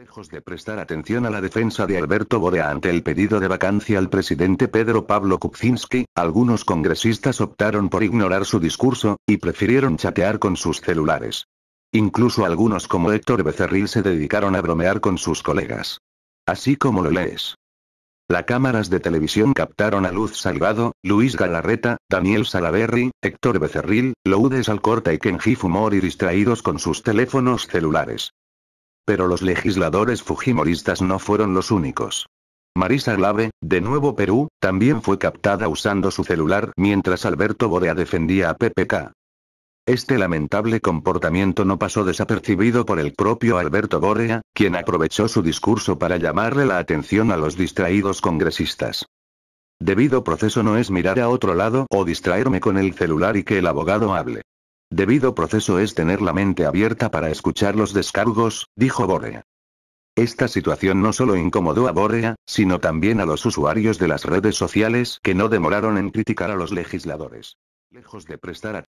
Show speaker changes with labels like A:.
A: Lejos de prestar atención a la defensa de Alberto Bodea ante el pedido de vacancia al presidente Pedro Pablo Kuczynski, algunos congresistas optaron por ignorar su discurso, y prefirieron chatear con sus celulares. Incluso algunos como Héctor Becerril se dedicaron a bromear con sus colegas. Así como lo lees. Las cámaras de televisión captaron a Luz Salgado, Luis Galarreta, Daniel Salaverry, Héctor Becerril, Loudes Alcorta y Kenji Fumori distraídos con sus teléfonos celulares. Pero los legisladores fujimoristas no fueron los únicos. Marisa Glave, de Nuevo Perú, también fue captada usando su celular mientras Alberto Borea defendía a PPK. Este lamentable comportamiento no pasó desapercibido por el propio Alberto Borea, quien aprovechó su discurso para llamarle la atención a los distraídos congresistas. Debido proceso no es mirar a otro lado o distraerme con el celular y que el abogado hable. Debido proceso es tener la mente abierta para escuchar los descargos, dijo Borrea. Esta situación no solo incomodó a Borrea, sino también a los usuarios de las redes sociales que no demoraron en criticar a los legisladores.
B: Lejos de prestar